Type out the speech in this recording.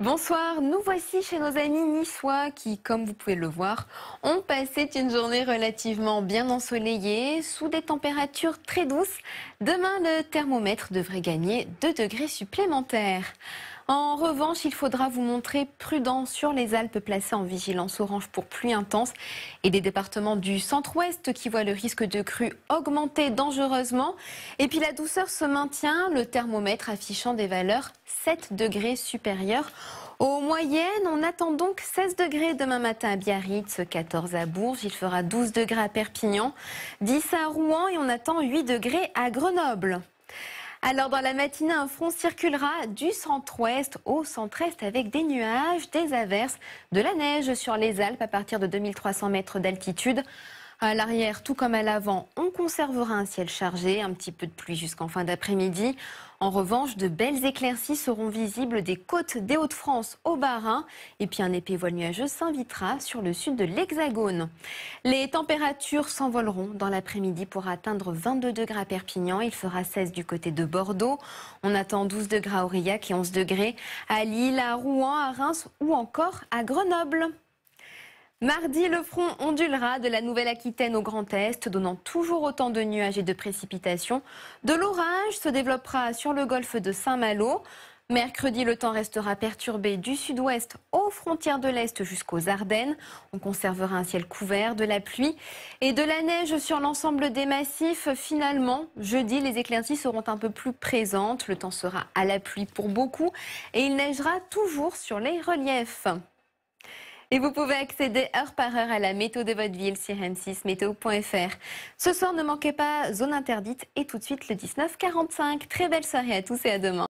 Bonsoir, nous voici chez nos amis niçois qui, comme vous pouvez le voir, ont passé une journée relativement bien ensoleillée, sous des températures très douces. Demain, le thermomètre devrait gagner 2 degrés supplémentaires. En revanche, il faudra vous montrer prudent sur les Alpes placées en vigilance orange pour pluie intense et des départements du centre-ouest qui voient le risque de crue augmenter dangereusement. Et puis la douceur se maintient, le thermomètre affichant des valeurs 7 degrés supérieures. Aux moyennes, on attend donc 16 degrés demain matin à Biarritz, 14 à Bourges, il fera 12 degrés à Perpignan, 10 à Rouen et on attend 8 degrés à Grenoble. Alors dans la matinée, un front circulera du centre-ouest au centre-est avec des nuages, des averses, de la neige sur les Alpes à partir de 2300 mètres d'altitude. À l'arrière, tout comme à l'avant, on conservera un ciel chargé, un petit peu de pluie jusqu'en fin d'après-midi. En revanche, de belles éclaircies seront visibles des côtes des Hauts-de-France au Bas-Rhin et puis un épais voile nuageux s'invitera sur le sud de l'Hexagone. Les températures s'envoleront dans l'après-midi pour atteindre 22 degrés à Perpignan. Il fera 16 du côté de Bordeaux. On attend 12 degrés à Aurillac et 11 degrés à Lille, à Rouen, à Reims ou encore à Grenoble. Mardi, le front ondulera de la Nouvelle-Aquitaine au Grand Est, donnant toujours autant de nuages et de précipitations. De l'orage se développera sur le golfe de Saint-Malo. Mercredi, le temps restera perturbé du sud-ouest aux frontières de l'Est jusqu'aux Ardennes. On conservera un ciel couvert, de la pluie et de la neige sur l'ensemble des massifs. Finalement, jeudi, les éclaircies seront un peu plus présentes. Le temps sera à la pluie pour beaucoup et il neigera toujours sur les reliefs. Et vous pouvez accéder heure par heure à la météo de votre ville sur 6 météo.fr. Ce soir, ne manquez pas Zone Interdite et tout de suite le 19.45. Très belle soirée à tous et à demain.